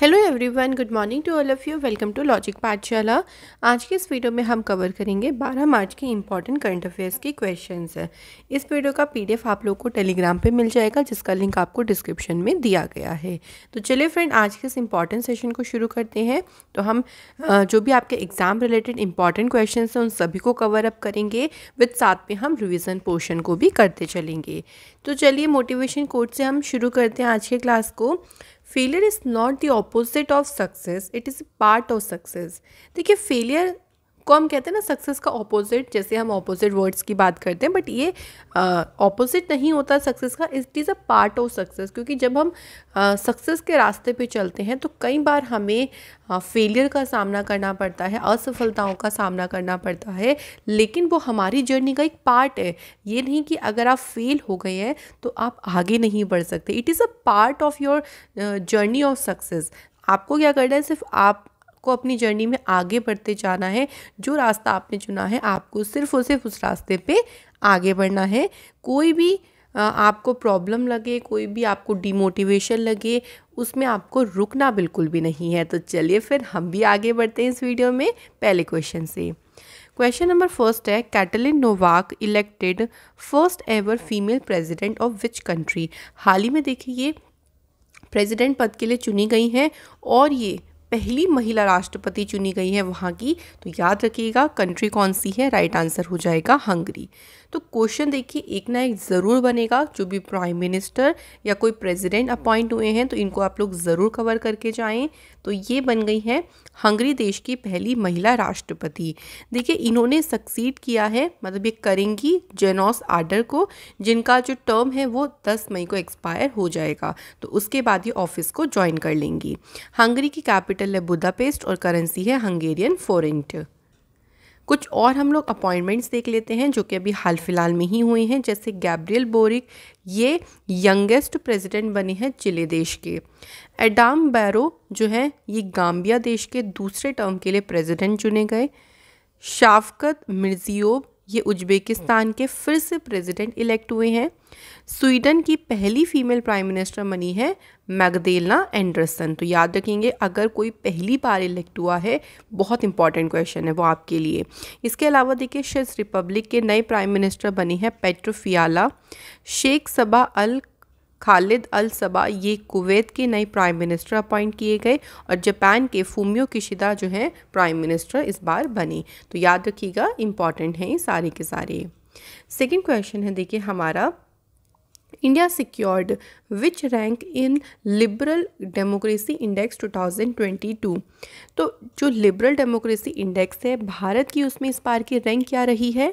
Hello everyone good morning to all of you welcome to logic पाठशाला आज के इस वीडियो में हम कवर करेंगे 12 मार्च के इंपॉर्टेंट करंट अफेयर्स के क्वेश्चंस है इस वीडियो का पीडीएफ आप लोग को टेलीग्राम पे मिल जाएगा जिसका लिंक आपको डिस्क्रिप्शन में दिया गया है तो चलिए फ्रेंड आज के इस इंपॉर्टेंट सेशन को शुरू करते हैं तो हम जो भी आपके एग्ज़ाम रिलेटेड इंपॉर्टेंट क्वेश्चन हैं उन सभी को कवर अप करेंगे विथ साथ में हम रिविज़न पोर्शन को भी करते चलेंगे तो चलिए मोटिवेशन कोर्ट से हम शुरू करते हैं आज के क्लास को failure is not the opposite of success it is part of success देखिए फेलियर को हम कहते हैं ना सक्सेस का ऑपोजिट जैसे हम ऑपोजिट वर्ड्स की बात करते हैं बट ये ऑपोजिट नहीं होता सक्सेस का it is a part of success क्योंकि जब हम सक्सेस के रास्ते पे चलते हैं तो कई बार हमें फेलियर का सामना करना पड़ता है असफलताओं का सामना करना पड़ता है लेकिन वो हमारी जर्नी का एक पार्ट है ये नहीं कि अगर आप फेल हो गए हैं तो आप आगे नहीं बढ़ सकते it is a part of your journey of success आपको क्या करना है सिर्फ आप आपको अपनी जर्नी में आगे बढ़ते जाना है जो रास्ता आपने चुना है आपको सिर्फ और सिर्फ उस रास्ते पे आगे बढ़ना है कोई भी आपको प्रॉब्लम लगे कोई भी आपको डिमोटिवेशन लगे उसमें आपको रुकना बिल्कुल भी नहीं है तो चलिए फिर हम भी आगे बढ़ते हैं इस वीडियो में पहले क्वेश्चन से क्वेश्चन नंबर फर्स्ट है Katalin Novak elected first ever female president of which country हाल ही में देखिए ये प्रेसिडेंट पद के लिए चुनी गई हैं और ये पहली महिला राष्ट्रपति चुनी गई है वहाँ की तो याद रखिएगा कंट्री कौन सी है राइट आंसर हो जाएगा हंगरी तो क्वेश्चन देखिए एक ना एक ज़रूर बनेगा जो भी प्राइम मिनिस्टर या कोई प्रेसिडेंट अपॉइंट हुए हैं तो इनको आप लोग ज़रूर कवर करके जाएं तो ये बन गई हैं हंगरी देश की पहली महिला राष्ट्रपति देखिए इन्होंने सक्सीड किया है मतलब ये करेंगी जेनोस आर्डर को जिनका जो टर्म है वो 10 मई को एक्सपायर हो जाएगा तो उसके बाद ये ऑफिस को ज्वाइन कर लेंगी हंगरी की कैपिटल है बुदापेस्ट और करेंसी है हंगेरियन फोरेंट कुछ और हम लोग अपॉइंटमेंट्स देख लेते हैं जो कि अभी हाल फिलहाल में ही हुए हैं जैसे गैब्रियल बोरिक ये यंगेस्ट प्रेसिडेंट बने हैं चिले देश के एडाम बैरो जो है ये गाम्बिया देश के दूसरे टर्म के लिए प्रेसिडेंट चुने गए शाफकत मिर्जियोब ये उज्बेकिस्तान के फिर से प्रेसिडेंट इलेक्ट हुए हैं स्वीडन की पहली फीमेल प्राइम मिनिस्टर बनी है मैगदेलना एंडरसन तो याद रखेंगे अगर कोई पहली बार इलेक्ट हुआ है बहुत इंपॉर्टेंट क्वेश्चन है वो आपके लिए इसके अलावा देखिए शेष रिपब्लिक के नए प्राइम मिनिस्टर बनी है पेट्रोफियाला शेख सबा अल खालिद अल सबा ये कुवैत के नए प्राइम मिनिस्टर अपॉइंट किए गए और जापान के फूमियो किशिदा जो हैं प्राइम मिनिस्टर इस बार बने तो याद रखिएगा इम्पॉर्टेंट हैं सारे के सारे सेकेंड क्वेश्चन है देखिए हमारा India secured which rank in liberal democracy index 2022? तो जो लिबरल डेमोक्रेसी इंडेक्स है भारत की उसमें इस बार की रैंक क्या रही है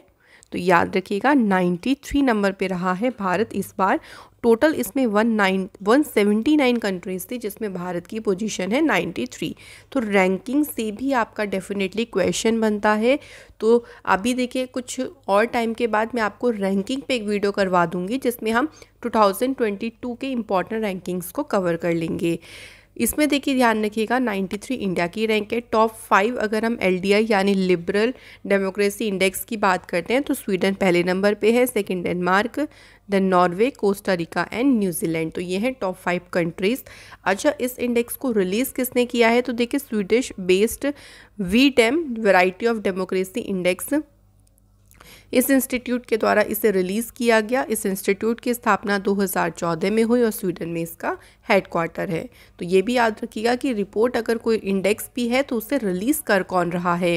तो याद रखिएगा 93 नंबर पे रहा है भारत इस बार टोटल इसमें one nine one seventy nine countries थी जिसमें भारत की पोजीशन है नाइन्टी थ्री तो रैंकिंग से भी आपका डेफिनेटली क्वेश्चन बनता है तो अभी देखिए कुछ और टाइम के बाद मैं आपको रैंकिंग पे एक वीडियो करवा दूंगी जिसमें हम 2022 के इम्पॉर्टेंट रैंकिंग्स को कवर कर लेंगे इसमें देखिए ध्यान रखिएगा 93 इंडिया की रैंक है टॉप फाइव अगर हम एल यानी लिबरल डेमोक्रेसी इंडेक्स की बात करते हैं तो स्वीडन पहले नंबर पे है second Denmark then Norway Costa Rica and New Zealand तो ये हैं टॉप फाइव कंट्रीज़ अच्छा इस इंडेक्स को रिलीज़ किसने किया है तो देखिए Swedish based V Dem of democracy index इस इंस्टीट्यूट के द्वारा इसे रिलीज़ किया गया इस इंस्टीट्यूट की स्थापना 2014 में हुई और स्वीडन में इसका हेडक्वार्टर है तो ये भी याद रखिएगा कि रिपोर्ट अगर कोई इंडेक्स भी है तो उसे रिलीज़ कर कौन रहा है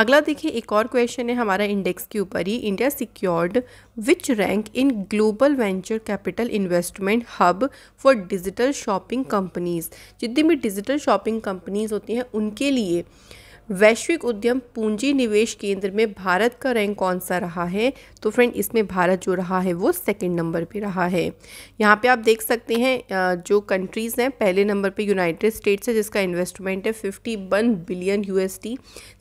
अगला देखिए एक और क्वेश्चन है हमारा इंडेक्स के ऊपर ही India secured which rank in global venture capital investment hub for digital shopping companies जितनी भी डिजिटल शॉपिंग कंपनीज़ होती हैं उनके लिए वैश्विक उद्यम पूंजी निवेश केंद्र में भारत का रैंक कौन सा रहा है तो फ्रेंड इसमें भारत जो रहा है वो सेकंड नंबर पे रहा है यहाँ पे आप देख सकते हैं जो कंट्रीज़ हैं पहले नंबर पे यूनाइटेड स्टेट्स है जिसका इन्वेस्टमेंट है fifty one billion USD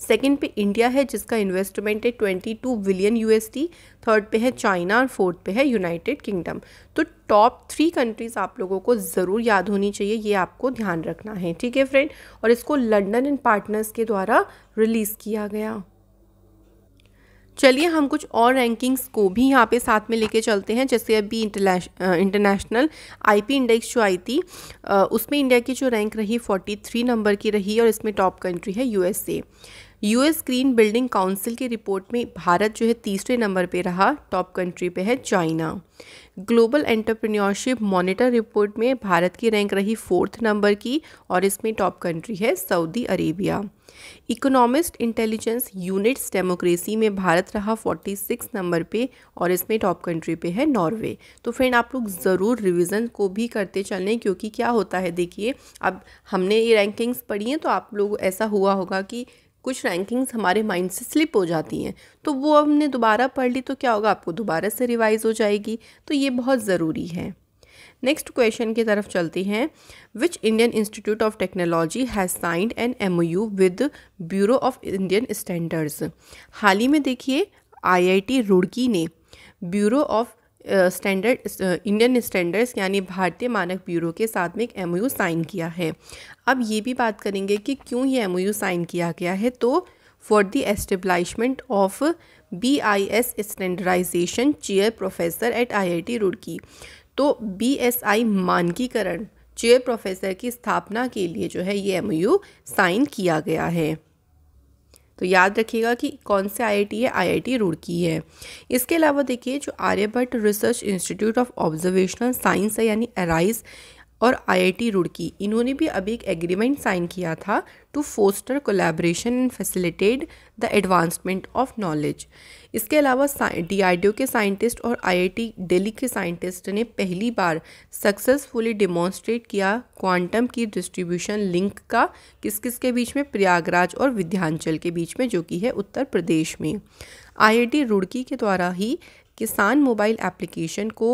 second पे इंडिया है जिसका इन्वेस्टमेंट है twenty two billion USD third पे है चाइना और फोर्थ पे है यूनाइटेड किंगडम तो टॉप थ्री कंट्रीज़ आप लोगों को ज़रूर याद होनी चाहिए ये आपको ध्यान रखना है ठीक है फ्रेंड और इसको लंडन एंड पार्टनर्स के द्वारा रिलीज़ किया गया चलिए हम कुछ और रैंकिंग्स को भी यहाँ पे साथ में लेके चलते हैं जैसे अभी इंटरनेशनल आईपी इंडेक्स जो आई थी उसमें इंडिया की जो रैंक रही 43 नंबर की रही और इसमें टॉप कंट्री है USA US green building council की रिपोर्ट में भारत जो है तीसरे नंबर पे रहा टॉप कंट्री पे है China global entrepreneurship monitor report में भारत की रैंक रही फोर्थ नंबर की और इसमें टॉप कंट्री है Saudi Arabia Economist Intelligence Units democracy में भारत रहा 46 नंबर पे और इसमें टॉप कंट्री पे है नॉर्वे तो फ्रेंड आप लोग ज़रूर रिवीजन को भी करते चलें क्योंकि क्या होता है देखिए अब हमने ये रैंकिंग्स पढ़ी हैं तो आप लोग ऐसा हुआ होगा कि कुछ रैंकिंग्स हमारे माइंड से स्लिप हो जाती हैं तो वो हमने दोबारा पढ़ ली तो क्या होगा आपको दोबारा से रिवाइज़ हो जाएगी तो ये बहुत ज़रूरी है नेक्स्ट क्वेश्चन की तरफ चलती हैं which Indian institute of technology has signed an M U with bureau of Indian standards हाल ही में देखिए आईआईटी रुड़की ने bureau of standard Indian standards यानी भारतीय मानक ब्यूरो के साथ में एक एम साइन किया है अब ये भी बात करेंगे कि क्यों ये एम साइन किया गया है तो for the establishment of B I S standardization chair professor at I I T Roorkee तो बी एस आई मानकीकरण चेयर प्रोफेसर की स्थापना के लिए जो है ये एम साइन किया गया है तो याद रखिएगा कि कौन से आईआईटी है आईआईटी रुड़की है इसके अलावा देखिए जो Aryabhatta research institute of observational science है यानी एराइज और आईआईटी रुड़की इन्होंने भी अभी एक एग्रीमेंट साइन किया था to foster collaboration and facilitate the advancement of knowledge इसके अलावा डीआरडीओ के साइंटिस्ट और आईआईटी दिल्ली के साइंटिस्ट ने पहली बार सक्सेसफुली डिमॉन्स्ट्रेट किया क्वांटम की डिस्ट्रीब्यूशन लिंक का किस किस के बीच में प्रयागराज और विध्यांचल के बीच में जो कि है उत्तर प्रदेश में आईआईटी रुड़की के द्वारा ही किसान मोबाइल एप्लीकेशन को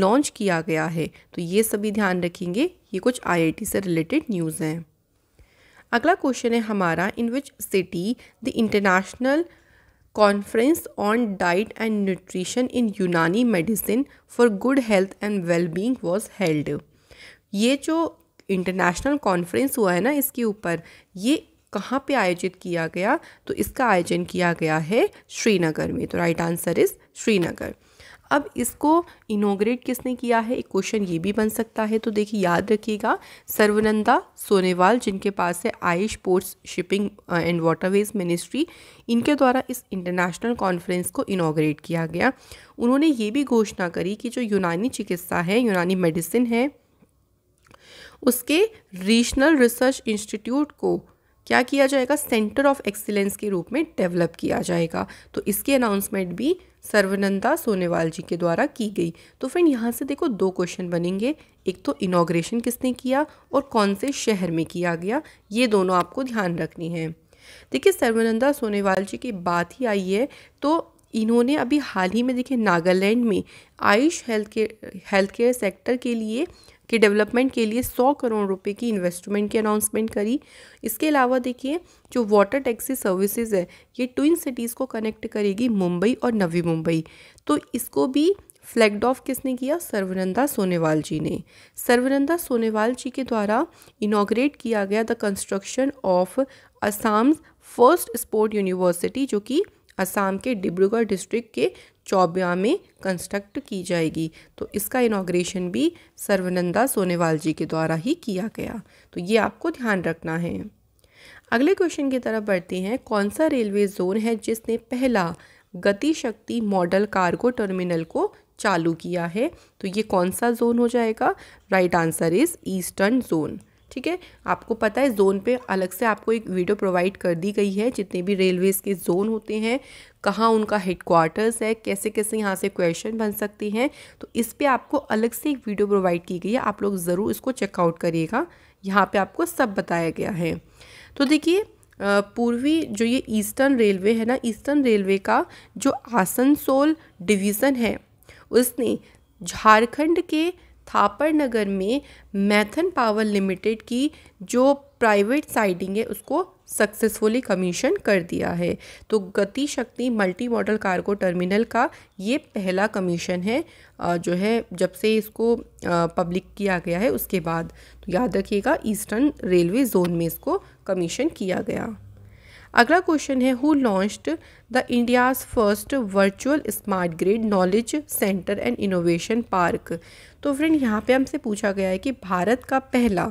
लॉन्च किया गया है तो ये सभी ध्यान रखेंगे ये कुछ आईआईटी से रिलेटेड न्यूज़ हैं अगला क्वेश्चन है हमारा in which city the international conference on diet and nutrition in Unani medicine for good health and wellbeing was held ये जो इंटरनेशनल कॉन्फ्रेंस हुआ है ना इसके ऊपर ये कहाँ पे आयोजित किया गया तो इसका आयोजन किया गया है श्रीनगर में तो राइट आंसर इज़ श्रीनगर अब इसको इनोग्रेट किसने किया है एक क्वेश्चन ये भी बन सकता है तो देखिए याद रखिएगा सर्वनंदा सोनेवाल जिनके पास है AYUSH ports shipping and waterways ministry इनके द्वारा इस इंटरनेशनल कॉन्फ्रेंस को इनोग्रेट किया गया उन्होंने ये भी घोषणा करी कि जो यूनानी चिकित्सा है यूनानी मेडिसिन है उसके रीजनल रिसर्च इंस्टीट्यूट को क्या किया जाएगा सेंटर ऑफ एक्सीलेंस के रूप में डेवलप किया जाएगा तो इसके अनाउंसमेंट भी सर्वनंदा सोनेवाल जी के द्वारा की गई तो फ्रेंड यहाँ से देखो दो क्वेश्चन बनेंगे एक तो इनाग्रेशन किसने किया और कौन से शहर में किया गया ये दोनों आपको ध्यान रखनी है देखिए सर्वनंदा सोनेवाल जी की बात ही आई है तो इन्होंने अभी हाल ही में देखिए नागालैंड में AYUSH health care health care sector के लिए के डेवलपमेंट के लिए सौ करोड़ रुपए की इन्वेस्टमेंट की अनाउंसमेंट करी इसके अलावा देखिए जो वाटर टैक्सी सर्विसेज है ये ट्विन सिटीज़ को कनेक्ट करेगी मुंबई और नवी मुंबई तो इसको भी फ्लैगड ऑफ किसने किया सर्वनंदा सोनेवाल जी ने सर्वनंदा सोनेवाल जी के द्वारा इनाग्रेट किया गया the construction of Assam first sport university जो कि असम के डिब्रूगढ़ डिस्ट्रिक्ट के चौबिया में कंस्ट्रक्ट की जाएगी तो इसका इनाग्रेशन भी सर्वनंदा सोनेवाल जी के द्वारा ही किया गया तो ये आपको ध्यान रखना है अगले क्वेश्चन की तरफ बढ़ते हैं कौन सा रेलवे जोन है जिसने पहला गति शक्ति मॉडल कार्गो टर्मिनल को चालू किया है तो ये कौन सा जोन हो जाएगा right answer is eastern zone ठीक है आपको पता है जोन पे अलग से आपको एक वीडियो प्रोवाइड कर दी गई है जितने भी रेलवेज़ के जोन होते हैं कहाँ उनका हेडक्वार्टर्स है कैसे कैसे यहाँ से क्वेश्चन बन सकते हैं तो इस पर आपको अलग से एक वीडियो प्रोवाइड की गई है आप लोग ज़रूर इसको चेकआउट करिएगा यहाँ पे आपको सब बताया गया है तो देखिए पूर्वी जो ये ईस्टर्न रेलवे है ना ईस्टर्न रेलवे का जो आसनसोल डिवीज़न है उसने झारखंड के थापर नगर में मैथन पावर लिमिटेड की जो प्राइवेट साइडिंग है उसको सक्सेसफुली कमीशन कर दिया है तो गति शक्ति मल्टी मॉडल कार्गो टर्मिनल का ये पहला कमीशन है जो है जब से इसको पब्लिक किया गया है उसके बाद तो याद रखिएगा ईस्टर्न रेलवे जोन में इसको कमीशन किया गया अगला क्वेश्चन है who launched the India's first virtual smart grid knowledge centre and innovation park तो फ्रेंड यहाँ पे हमसे पूछा गया है कि भारत का पहला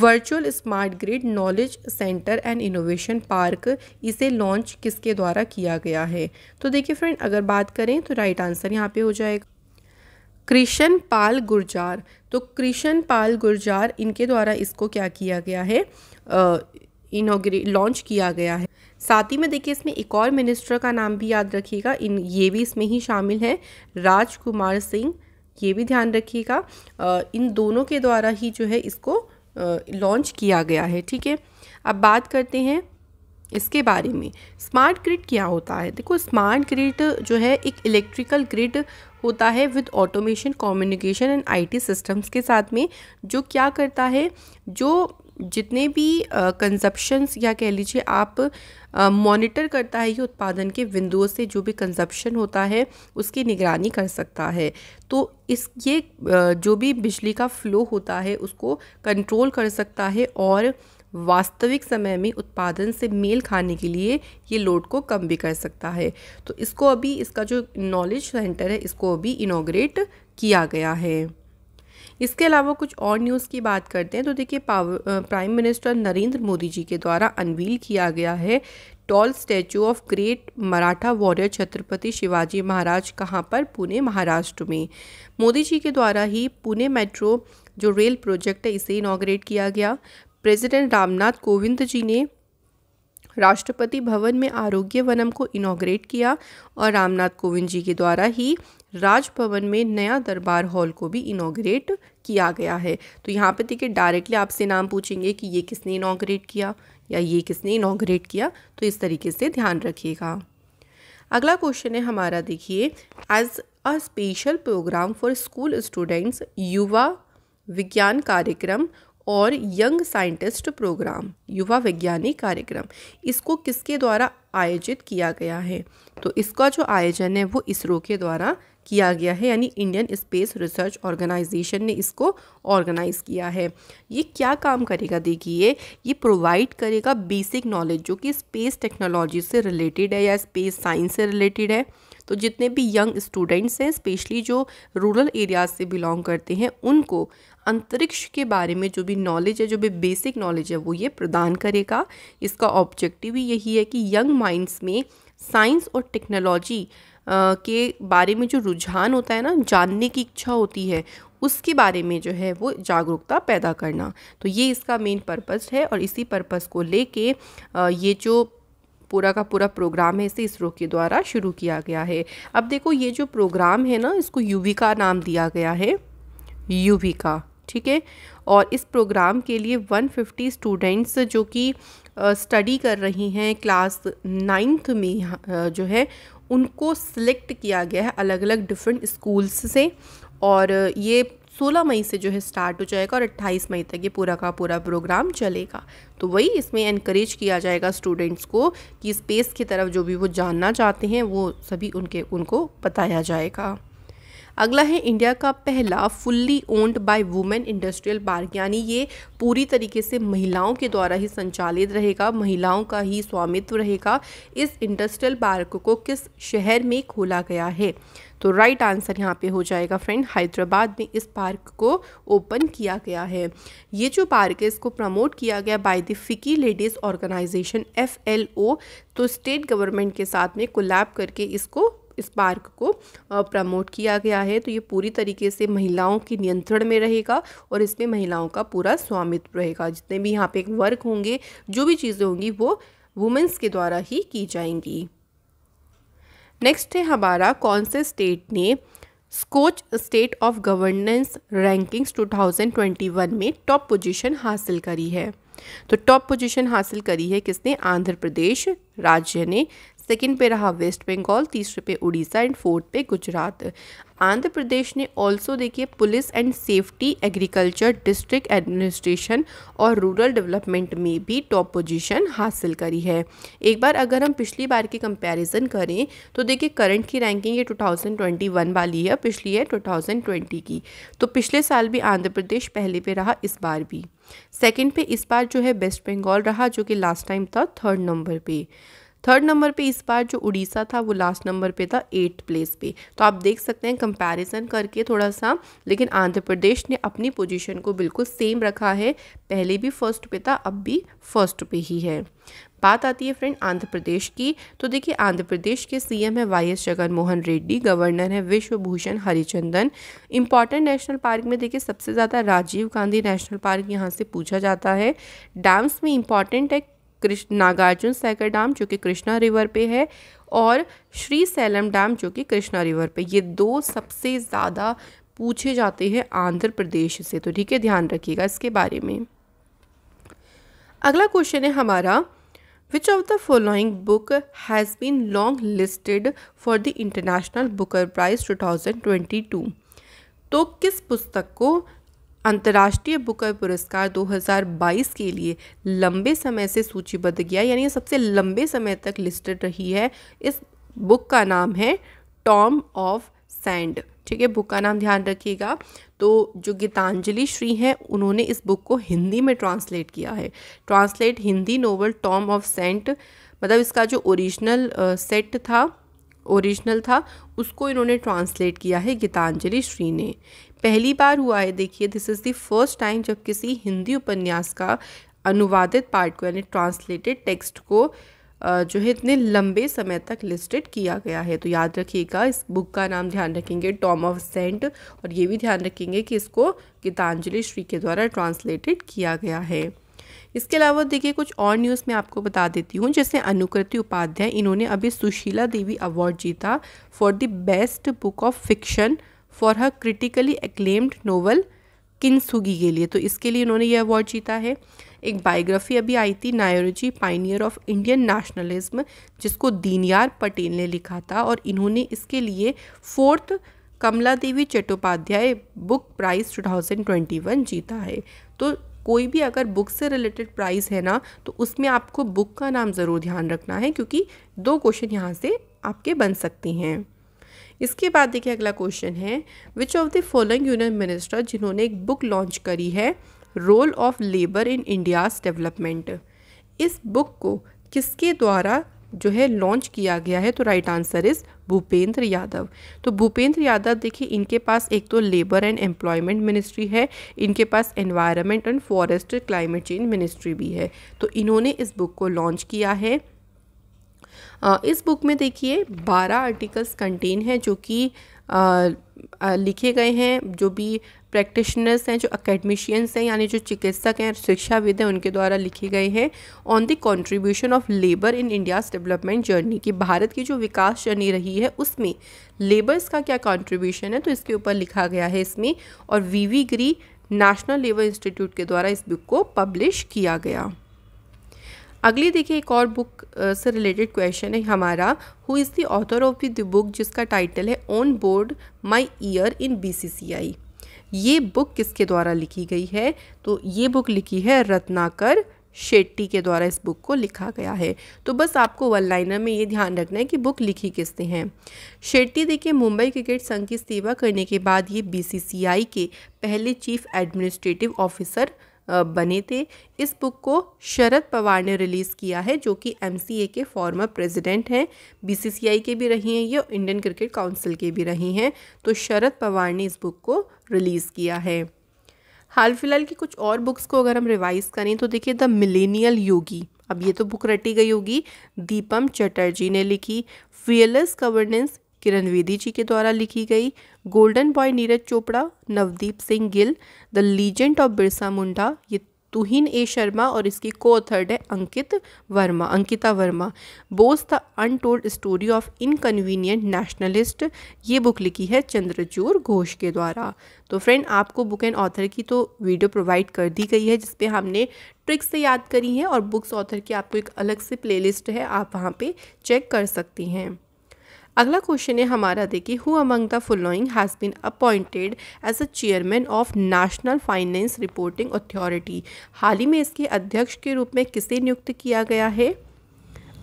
virtual smart grid knowledge centre and innovation park इसे लॉन्च किसके द्वारा किया गया है तो देखिए फ्रेंड अगर बात करें तो राइट आंसर यहाँ पे हो जाएगा कृष्ण पाल गुर्जार तो कृष्ण पाल गुर्जार इनके द्वारा इसको क्या किया गया है इनोग्रे लॉन्च किया गया है साथ ही में देखिए इसमें एक और मिनिस्टर का नाम भी याद रखिएगा इन ये भी इसमें ही शामिल है राजकुमार सिंह ये भी ध्यान रखिएगा इन दोनों के द्वारा ही जो है इसको लॉन्च किया गया है ठीक है अब बात करते हैं इसके बारे में स्मार्ट ग्रिड क्या होता है देखो स्मार्ट ग्रिड जो है एक इलेक्ट्रिकल ग्रिड होता है with automation communication and IT systems के साथ में जो क्या करता है जो जितने भी कंजप्शंस या कह लीजिए आप मॉनिटर करता है ये उत्पादन के विंडोज से जो भी कंजप्शन होता है उसकी निगरानी कर सकता है तो इस ये जो भी बिजली का फ्लो होता है उसको कंट्रोल कर सकता है और वास्तविक समय में उत्पादन से मेल खाने के लिए ये लोड को कम भी कर सकता है तो इसको अभी इसका जो नॉलेज सेंटर है इसको अभी इनोग्रेट किया गया है इसके अलावा कुछ और न्यूज़ की बात करते हैं तो देखिए प्राइम मिनिस्टर नरेंद्र मोदी जी के द्वारा अनवील किया गया है tall statue of great Maratha warrior Chhatrapati Shivaji Maharaj कहाँ पर पुणे महाराष्ट्र में मोदी जी के द्वारा ही पुणे मेट्रो जो रेल प्रोजेक्ट है इसे इनाग्रेट किया गया प्रेसिडेंट रामनाथ कोविंद जी ने राष्ट्रपति भवन में आरोग्य वनम को इनाग्रेट किया और रामनाथ कोविंद जी के द्वारा ही राजभवन में नया दरबार हॉल को भी इनोग्रेट किया गया है तो यहाँ पे देखिए डायरेक्टली आपसे नाम पूछेंगे कि ये किसने इनोग्रेट किया या ये किसने इनोग्रेट किया तो इस तरीके से ध्यान रखिएगा अगला क्वेश्चन है हमारा देखिए as a special programme for school students Yuva Vigyan कार्यक्रम और यंग साइंटिस्ट प्रोग्राम युवा वैज्ञानिक कार्यक्रम इसको किसके द्वारा आयोजित किया गया है तो इसका जो आयोजन है वो इसरो के द्वारा किया गया है यानी इंडियन स्पेस रिसर्च ऑर्गेनाइजेशन ने इसको ऑर्गेनाइज किया है ये क्या काम करेगा देखिए ये प्रोवाइड करेगा बेसिक नॉलेज जो कि स्पेस टेक्नोलॉजी से रिलेटेड है या स्पेस साइंस से रिलेटेड है तो जितने भी यंग स्टूडेंट्स हैं स्पेशली जो रूरल एरियाज से बिलोंग करते हैं उनको अंतरिक्ष के बारे में जो भी नॉलेज है जो भी बेसिक नॉलेज है वो ये प्रदान करेगा इसका ऑब्जेक्टिव ही यही है कि यंग माइंड्स में साइंस और टेक्नोलॉजी के बारे में जो रुझान होता है ना जानने की इच्छा होती है उसके बारे में जो है वो जागरूकता पैदा करना तो ये इसका मेन पर्पस है और इसी पर्पस को लेके ये जो पूरा का पूरा प्रोग्राम है इसे इसरो के द्वारा शुरू किया गया है अब देखो ये जो प्रोग्राम है ना इसको युविका नाम दिया गया है युविका ठीक है और इस प्रोग्राम के लिए 150 स्टूडेंट्स जो कि स्टडी कर रही हैं क्लास नाइन्थ में जो है उनको सिलेक्ट किया गया है अलग अलग डिफरेंट स्कूल्स से और ये 16 मई से जो है स्टार्ट हो जाएगा और 28 मई तक ये पूरा का पूरा प्रोग्राम चलेगा तो वही इसमें इनक्रेज किया जाएगा स्टूडेंट्स को कि स्पेस की तरफ जो भी वो जानना चाहते हैं वो सभी उनके उनको बताया जाएगा अगला है इंडिया का पहला fully owned by women industrial park यानी ये पूरी तरीके से महिलाओं के द्वारा ही संचालित रहेगा महिलाओं का ही स्वामित्व रहेगा इस इंडस्ट्रियल पार्क को किस शहर में खोला गया है तो राइट आंसर यहाँ पे हो जाएगा फ्रेंड हैदराबाद में इस पार्क को ओपन किया गया है ये जो पार्क है इसको प्रमोट किया गया by the FICCI ladies organisation F L O तो स्टेट गवर्नमेंट के साथ में कोलैब करके इसको इस पार्क को प्रमोट किया गया है तो ये पूरी तरीके से महिलाओं के नियंत्रण में रहेगा और इसमें महिलाओं का पूरा स्वामित्व रहेगा जितने भी यहाँ पे वर्क होंगे जो भी चीज़ें होंगी वो वुमेंस के द्वारा ही की जाएंगी नेक्स्ट है हमारा कौन से स्टेट ने SKOCH state of governance rankings 2021 में टॉप पोजीशन हासिल करी है तो टॉप पोजीशन हासिल करी है किसने आंध्र प्रदेश राज्य ने सेकेंड पे रहा वेस्ट बंगाल तीसरे पे उड़ीसा एंड फोर्थ पे गुजरात आंध्र प्रदेश ने ऑल्सो देखिए police and safety agriculture district administration और रूरल डेवलपमेंट में भी टॉप पोजीशन हासिल करी है एक बार अगर हम पिछली बार की कंपैरिजन करें तो देखिए करंट की रैंकिंग ये 2021 वाली है पिछली है 2020 की तो पिछले साल भी आंध्र प्रदेश पहले पे रहा इस बार भी सेकेंड पे इस बार जो है वेस्ट बंगाल रहा जो कि लास्ट टाइम था थर्ड नंबर पर थर्ड नंबर पे इस बार जो उड़ीसा था वो लास्ट नंबर पे था एट प्लेस पे तो आप देख सकते हैं कंपैरिजन करके थोड़ा सा लेकिन आंध्र प्रदेश ने अपनी पोजीशन को बिल्कुल सेम रखा है पहले भी फर्स्ट पे था अब भी फर्स्ट पे ही है बात आती है फ्रेंड आंध्र प्रदेश की तो देखिए आंध्र प्रदेश के सीएम है Y S Jaganmohan Reddy governor है Vishwabhushan Harichandan important national park में देखिए सबसे ज़्यादा राजीव गांधी नेशनल पार्क यहाँ से पूछा जाता है डैम्स में इंपॉर्टेंट है कृष्ण नागार्जुन सागर डैम जो कि कृष्णा रिवर पे है और श्री सैलम डैम जो कि कृष्णा रिवर पे ये दो सबसे ज़्यादा पूछे जाते हैं आंध्र प्रदेश से तो ठीक है ध्यान रखिएगा इसके बारे में अगला क्वेश्चन है हमारा which of the following book has been long listed for the international Booker prize 2022? तो किस पुस्तक को अंतर्राष्ट्रीय बुकर पुरस्कार 2022 के लिए लंबे समय से सूचीबद्ध किया यानी सबसे लंबे समय तक लिस्टेड रही है इस बुक का नाम है टॉम ऑफ सैंड ठीक है बुक का नाम ध्यान रखिएगा तो जो गीतांजलि श्री हैं उन्होंने इस बुक को हिंदी में ट्रांसलेट किया है translate Hindi novel tomb of sand मतलब इसका जो ओरिजिनल सेट था ओरिजिनल था उसको इन्होंने ट्रांसलेट किया है गीतांजलि श्री ने पहली बार हुआ है देखिए this is the first time जब किसी हिंदी उपन्यास का अनुवादित पार्ट को यानी ट्रांसलेटेड टेक्स्ट को जो है इतने लंबे समय तक लिस्टेड किया गया है तो याद रखिएगा इस बुक का नाम ध्यान रखेंगे टॉम ऑफ सेंट और ये भी ध्यान रखेंगे कि इसको गीतांजलि श्री के द्वारा ट्रांसलेटेड किया गया है इसके अलावा देखिए कुछ और न्यूज़ मैं आपको बता देती हूँ जैसे अनुकृति उपाध्याय इन्होंने अभी सुशीला देवी अवार्ड जीता for the best book of fiction for her critically acclaimed novel Kintsugi के लिए तो इसके लिए इन्होंने ये अवार्ड जीता है एक बायोग्राफी अभी आई थी Naoroji pioneer of Indian nationalism जिसको दीनयार पटेल ने लिखा था और इन्होंने इसके लिए fourth Kamala Devi Chattopadhyay book prize 2021 जीता है तो कोई भी अगर बुक से रिलेटेड प्राइस है ना तो उसमें आपको बुक का नाम ज़रूर ध्यान रखना है क्योंकि दो क्वेश्चन यहाँ से आपके बन सकते हैं इसके बाद देखिए अगला क्वेश्चन है which of the following union minister जिन्होंने एक बुक लॉन्च करी है role of labour in India's development इस बुक को किसके द्वारा जो है लॉन्च किया गया है तो right answer is Bhupendra Yadav तो भूपेंद्र यादव देखिए इनके पास एक तो लेबर एंड एम्प्लॉयमेंट मिनिस्ट्री है इनके पास environment and forest climate change ministry भी है तो इन्होंने इस बुक को लॉन्च किया है इस बुक में देखिए 12 आर्टिकल्स कंटेन है जो कि लिखे गए हैं जो भी प्रैक्टिशनर्स हैं जो अकेडमिशियंस हैं यानी जो चिकित्सक हैं शिक्षाविद हैं उनके द्वारा लिखे गए हैं on the contribution of labour in India's development journey कि भारत की जो विकास जर्नी रही है उसमें लेबर्स का क्या कॉन्ट्रीब्यूशन है तो इसके ऊपर लिखा गया है इसमें और V V Giri national labour institute के द्वारा इस बुक को पब्लिश किया गया अगली देखिए एक और बुक से रिलेटेड क्वेश्चन है हमारा who is the author of the book जिसका टाइटल है on board my year in I ये बुक किसके द्वारा लिखी गई है तो ये बुक लिखी है रत्नाकर शेट्टी के द्वारा इस बुक को लिखा गया है तो बस आपको वन लाइनर में ये ध्यान रखना है कि बुक लिखी किसने हैं शेट्टी देखिए मुंबई क्रिकेट संघ की सेवा करने के बाद ये बीसीसीआई के पहले चीफ एडमिनिस्ट्रेटिव ऑफिसर बने थे इस बुक को शरद पवार ने रिलीज़ किया है जो कि एम के फॉर्मर प्रेसिडेंट हैं बीसीसीआई के भी रही हैं ये इंडियन क्रिकेट काउंसिल के भी रही हैं तो शरद पवार ने इस बुक को रिलीज़ किया है हाल फिलहाल की कुछ और बुक्स को अगर हम रिवाइज़ करें तो देखिए द मिलेनियल योगी अब ये तो बुक रटी गई होगी दीपम चटर्जी ने लिखी फियरलेस गवर्नेंस किरण वेदी जी के द्वारा लिखी गई golden boy Neeraj Chopra Navdeep Singh Gill the legend of Birsa Munda ये तुहिन ए शर्मा और इसकी को ऑथर्ड है Ankit Varma Ankita Varma Bose the untold story of inconvenient nationalist ये बुक लिखी है चंद्रचूर घोष के द्वारा तो फ्रेंड आपको बुक एंड ऑथर की तो वीडियो प्रोवाइड कर दी गई है जिसपे हमने ट्रिक्स से याद करी है और बुक्स ऑथर की आपको एक अलग से प्लेलिस्ट है आप वहाँ पे चेक कर सकती हैं अगला क्वेश्चन है हमारा देखिए who among the following has been appointed as a chairman of national finance reporting authority हाल ही में इसके अध्यक्ष के रूप में किसे नियुक्त किया गया है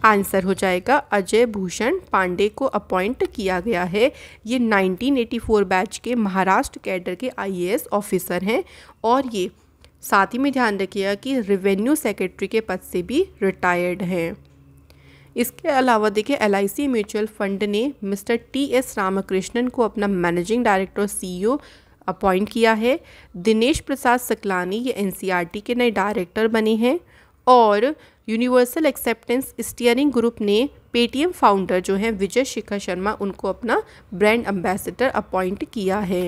आंसर हो जाएगा अजय भूषण पांडे को अपॉइंट किया गया है ये 1984 बैच के महाराष्ट्र कैडर के आईएएस ऑफिसर हैं और ये साथ ही में ध्यान रखिएगा कि रेवेन्यू सेक्रेटरी के पद से भी रिटायर्ड हैं इसके अलावा देखिए एल म्यूचुअल फंड ने मिस्टर टी एस रामकृष्णन को अपना managing director CEO e appoint किया है दिनेश प्रसाद सकलानी ये एनसीईआरटी e के नए डायरेक्टर बने हैं और यूनिवर्सल एक्सेप्टेंस स्टीयरिंग ग्रुप ने पेटीएम फाउंडर जो हैं विजय शिखर शर्मा उनको अपना ब्रांड एम्बेसडर अपॉइंट किया है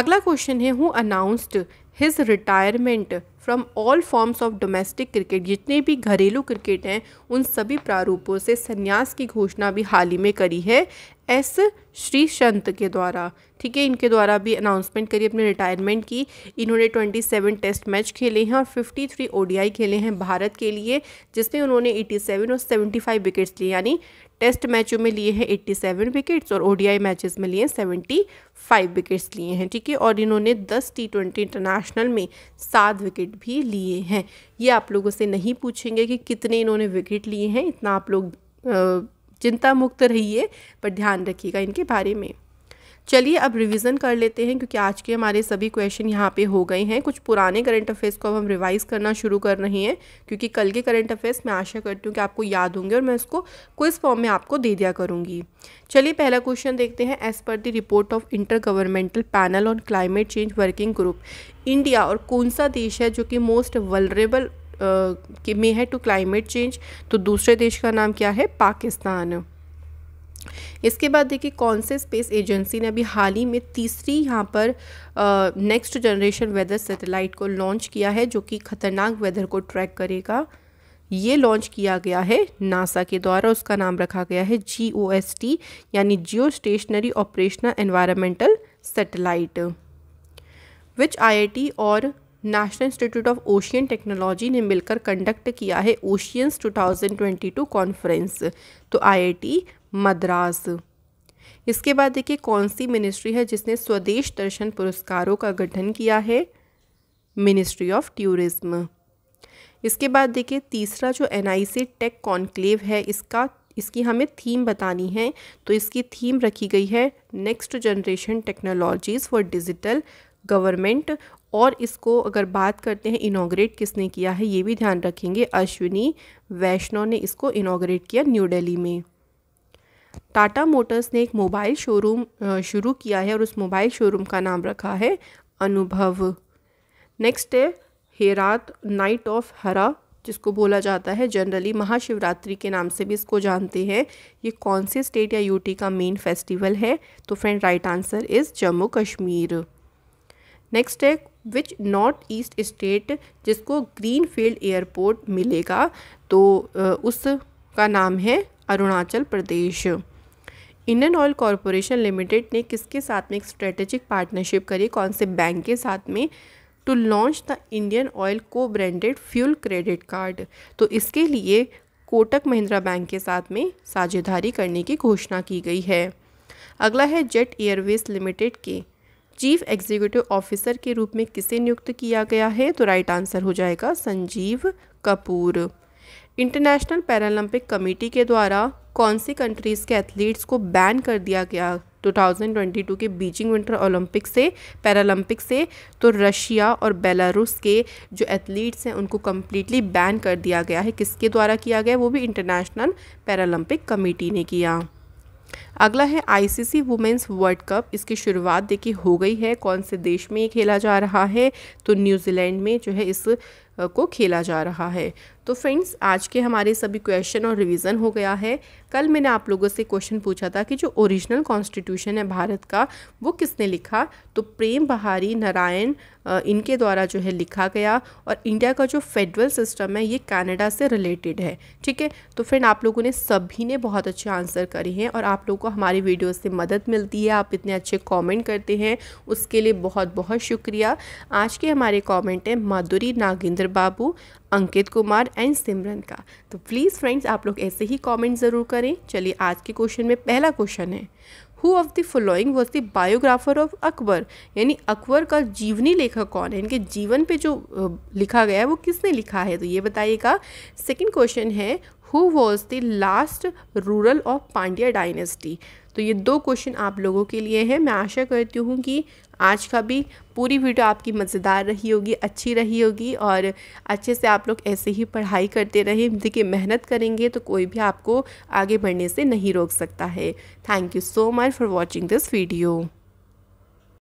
अगला क्वेश्चन है who announced his retirement from all forms of domestic cricket जितने भी घरेलू क्रिकेट हैं उन सभी प्रारूपों से संन्यास की घोषणा भी हाल ही में करी है एस श्री संत के द्वारा ठीक है इनके द्वारा भी अनाउंसमेंट करी अपने रिटायरमेंट की इन्होंने 27 टेस्ट मैच खेले हैं और 53 ओडीआई खेले हैं भारत के लिए जिसमें उन्होंने 87 और 75 विकेट्स लिए यानी टेस्ट मैचों में लिए हैं 87 विकेट्स और ओडीआई मैचेस में लिए 75 विकेट्स लिए हैं ठीक है और इन्होंने 10 टी ट्वेंटी इंटरनेशनल में सात विकेट भी लिए हैं ये आप लोगों से नहीं पूछेंगे कि कितने इन्होंने विकेट लिए हैं इतना आप लोग चिंता मुक्त रहिए पर ध्यान रखिएगा इनके बारे में चलिए अब रिवीजन कर लेते हैं क्योंकि आज के हमारे सभी क्वेश्चन यहाँ पे हो गए हैं कुछ पुराने करंट अफेयर्स को अब हम रिवाइज़ करना शुरू कर रहे हैं क्योंकि कल के करंट अफेयर्स मैं आशा करती हूँ कि आपको याद होंगे और मैं उसको क्विज फॉर्म में आपको दे दिया करूँगी चलिए पहला क्वेश्चन देखते हैं as per the report of intergovernmental panel on climate change working group India और कौन सा देश है जो कि मोस्ट वलरेबल में है टू क्लाइमेट चेंज तो दूसरे देश का नाम क्या है पाकिस्तान इसके बाद देखिए कौन से स्पेस एजेंसी ने अभी हाल ही में तीसरी यहाँ पर नेक्स्ट जनरेशन वेदर सैटेलाइट को लॉन्च किया है जो कि खतरनाक वेदर को ट्रैक करेगा ये लॉन्च किया गया है नासा के द्वारा उसका नाम रखा गया है जी ओ एस टी यानी geostationary operational environmental satellite which I I T और national institute of ocean technology ने मिलकर कंडक्ट किया है ओशियंस 2022 कॉन्फ्रेंस तो आईआईटी मद्रास इसके बाद देखिए कौन सी मिनिस्ट्री है जिसने स्वदेश दर्शन पुरस्कारों का गठन किया है मिनिस्ट्री ऑफ टूरिज्म इसके बाद देखिए तीसरा जो N I C tech conclave है इसका इसकी हमें थीम बतानी है तो इसकी थीम रखी गई है next generation technologies for digital government और इसको अगर बात करते हैं इनाग्रेट किसने किया है ये भी ध्यान रखेंगे अश्विनी वैष्णव ने इसको इनाग्रेट किया न्यू दिल्ली में टाटा मोटर्स ने एक मोबाइल शोरूम शुरू किया है और उस मोबाइल शोरूम का नाम रखा है अनुभव नेक्स्ट है हेरात नाइट ऑफ हरा जिसको बोला जाता है जनरली महाशिवरात्रि के नाम से भी इसको जानते हैं ये कौन से स्टेट या यूटी का मेन फेस्टिवल है तो friend right answer is Jammu Kashmir next है विच नॉर्थ ईस्ट स्टेट जिसको ग्रीन फील्ड एयरपोर्ट मिलेगा तो उसका नाम है Arunachal Pradesh Indian oil corporation limited ने किसके साथ में एक स्ट्रेटेजिक पार्टनरशिप करी कौन से बैंक के साथ में to launch the Indian oil co-branded fuel credit card तो इसके लिए कोटक महिंद्रा बैंक के साथ में साझेदारी करने की घोषणा की गई है अगला है जेट एयरवेज लिमिटेड के चीफ एग्जीक्यूटिव ऑफिसर के रूप में किसे नियुक्त किया गया है तो राइट आंसर हो जाएगा Sanjeev Kapoor international paralympic committee के द्वारा कौन सी कंट्रीज़ के एथलीट्स को बैन कर दिया गया 2022 तो के बीजिंग विंटर ओलंपिक से पैरालंपिक से तो रशिया और बेलारूस के जो एथलीट्स हैं उनको कम्प्लीटली बैन कर दिया गया है किसके द्वारा किया गया वो भी इंटरनेशनल पैरालंपिक कमेटी ने किया अगला है आईसीसी वुमेंस वर्ल्ड कप इसकी शुरुआत देखिए हो गई है कौन से देश में ये खेला जा रहा है तो न्यूजीलैंड में जो है इस को खेला जा रहा है तो फ्रेंड्स आज के हमारे सभी क्वेश्चन और रिवीजन हो गया है कल मैंने आप लोगों से क्वेश्चन पूछा था कि जो ओरिजिनल कॉन्स्टिट्यूशन है भारत का वो किसने लिखा तो प्रेम बहारी नारायण इनके द्वारा जो है लिखा गया और इंडिया का जो फेडरल सिस्टम है ये कनाडा से रिलेटेड है ठीक है तो फ्रेंड आप लोगों ने सभी ने बहुत अच्छे आंसर करे हैं और आप लोगों को हमारी वीडियो से मदद मिलती है आप इतने अच्छे कॉमेंट करते हैं उसके लिए बहुत बहुत शुक्रिया आज के हमारे कॉमेंट हैं माधुरी नागिंद्र महेंद्र बाबू अंकित कुमार एंड सिमरन का तो प्लीज़ फ्रेंड्स आप लोग ऐसे ही कमेंट ज़रूर करें चलिए आज के क्वेश्चन में पहला क्वेश्चन है who of the following was the biographer of Akbar यानी अकबर का जीवनी लेखक कौन है इनके जीवन पे जो लिखा गया है वो किसने लिखा है तो ये बताइएगा सेकेंड क्वेश्चन है who was the last ruler of Pandya dynasty तो ये दो क्वेश्चन आप लोगों के लिए हैं मैं आशा करती हूँ कि आज का भी पूरी वीडियो आपकी मज़ेदार रही होगी अच्छी रही होगी और अच्छे से आप लोग ऐसे ही पढ़ाई करते रहें देखिए मेहनत करेंगे तो कोई भी आपको आगे बढ़ने से नहीं रोक सकता है thank you so much for watching this video